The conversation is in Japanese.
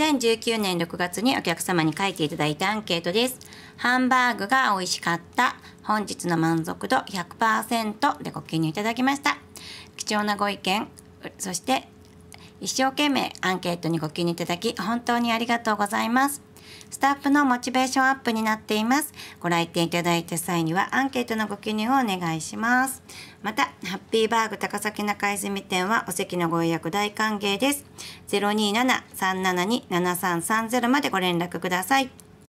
2019年6月にお客様に書いていただいたアンケートです。ハンバーグが美味しかった。本日の満足度100%でご記入いただきました。貴重なご意見、そして一生懸命アンケートにご記入いただき、本当にありがとうございます。スタッフのモチベーションアップになっています。ご来店いただいた際にはアンケートのご記入をお願いします。また、ハッピーバーグ高崎中泉店はお席のご予約大歓迎です。027-372-7330までご連絡ください。